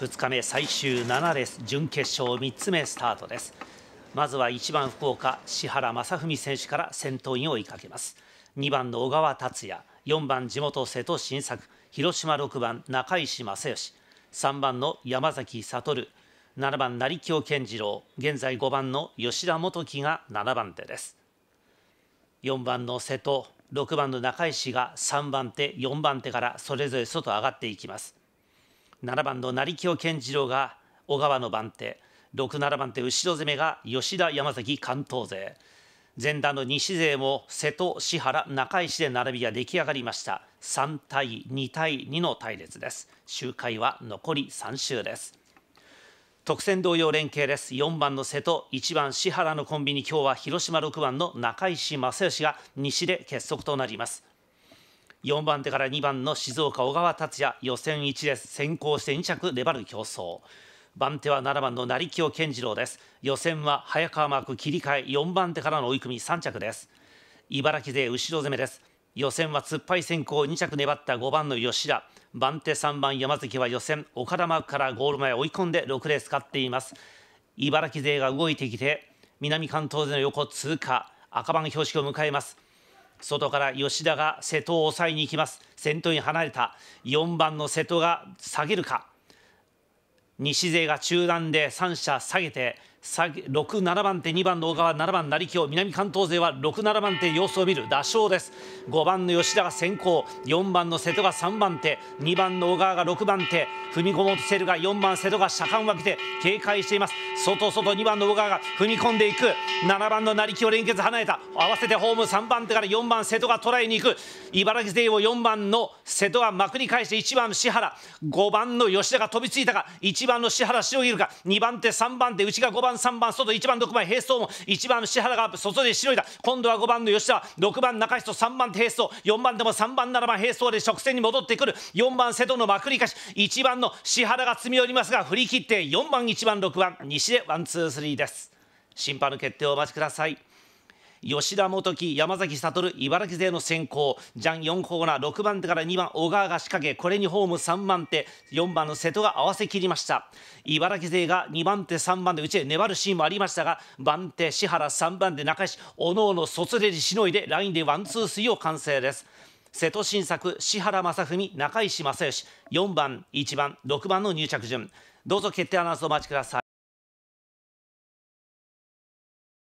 2日目最終7レース準決勝3つ目スタートですまずは1番福岡志原正文選手から先頭に追いかけます2番の小川達也4番地元瀬戸新作広島6番中石正義3番の山崎悟7番成京健次郎現在5番の吉田元樹が7番手です4番の瀬戸6番の中石が3番手4番手からそれぞれ外上がっていきます7番の成清健次郎が小川の番手67番手後ろ攻めが吉田山崎関東勢前段の西勢も瀬戸志原中石で並びが出来上がりました3対2対2の対列です周回は残り3周です特選同様連携です4番の瀬戸1番志原のコンビニ今日は広島6番の中石正義が西で結束となります4番手から2番の静岡小川達也予選1です先行して2着粘る競争番手は7番の成清健次郎です予選は早川マーク切り替え4番手からの追い込み3着です茨城勢後ろ攻めです予選は突っ張り先行2着粘った5番の吉田番手3番山崎は予選岡田マークからゴール前追い込んで6レース勝っています茨城勢が動いてきて南関東勢の横通過赤番標識を迎えます外から吉田が瀬戸を抑えに行きます先頭に離れた4番の瀬戸が下げるか西勢が中断で3者下げて67番手2番の小川7番成京南関東勢は67番手様子を見る打賞です5番の吉田が先行4番の瀬戸が3番手2番の小川が6番手踏み込もうとせるが4番瀬戸が車間を分けて警戒しています外外2番の小川が踏み込んでいく7番の成京連結離れた合わせてホーム3番手から4番瀬戸が捉えに行く茨城勢を4番の瀬戸がまくり返して1番支原5番の吉田が飛びついたが1番の支原しをぎるか2番手3番手内が5番番3番外1番6番並走も1番支払が外で白いだ今度は5番の吉田6番中人3番並走4番でも3番7番並走で直線に戻ってくる4番瀬戸のまくりかし1番の志原が積み寄りますが振り切って4番1番6番西でワンツースリーです審判の決定をお待ちください吉田元樹、山崎悟、茨城勢の先行、ジャン4コーナー、6番手から2番、小川が仕掛け、これにホーム3番手、4番の瀬戸が合わせ切りました。茨城勢が2番手、3番手、うちで粘るシーンもありましたが、番手、志原、3番手、中石、おのおの卒でしのいで、ラインでワン、ツー、スリーを完成です。瀬戸新作、志原正文、中石正義、4番、1番、6番の入着順。どうぞ決定アナウンスお待ちください。